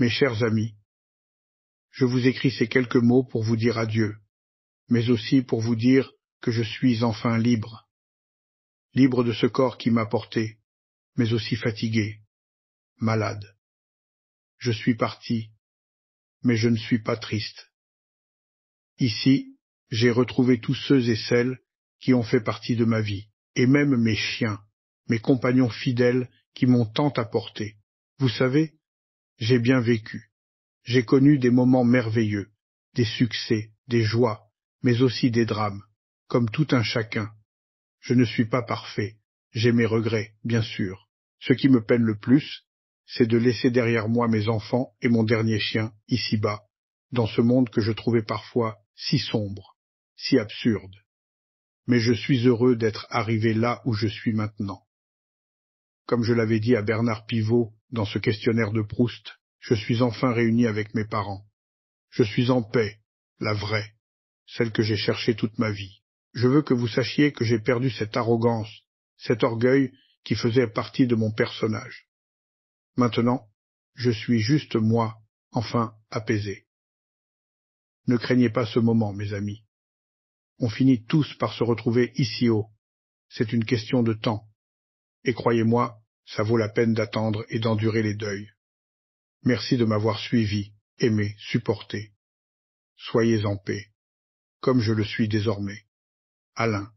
Mes chers amis, je vous écris ces quelques mots pour vous dire adieu, mais aussi pour vous dire que je suis enfin libre, libre de ce corps qui m'a porté, mais aussi fatigué, malade. Je suis parti, mais je ne suis pas triste. Ici, j'ai retrouvé tous ceux et celles qui ont fait partie de ma vie, et même mes chiens, mes compagnons fidèles qui m'ont tant apporté. Vous savez, j'ai bien vécu. J'ai connu des moments merveilleux, des succès, des joies, mais aussi des drames, comme tout un chacun. Je ne suis pas parfait, j'ai mes regrets, bien sûr. Ce qui me peine le plus, c'est de laisser derrière moi mes enfants et mon dernier chien, ici-bas, dans ce monde que je trouvais parfois si sombre, si absurde. Mais je suis heureux d'être arrivé là où je suis maintenant. Comme je l'avais dit à Bernard Pivot dans ce questionnaire de Proust, je suis enfin réuni avec mes parents. Je suis en paix, la vraie, celle que j'ai cherchée toute ma vie. Je veux que vous sachiez que j'ai perdu cette arrogance, cet orgueil qui faisait partie de mon personnage. Maintenant, je suis juste moi, enfin apaisé. Ne craignez pas ce moment, mes amis. On finit tous par se retrouver ici haut. C'est une question de temps et croyez-moi, ça vaut la peine d'attendre et d'endurer les deuils. Merci de m'avoir suivi, aimé, supporté. Soyez en paix, comme je le suis désormais. Alain.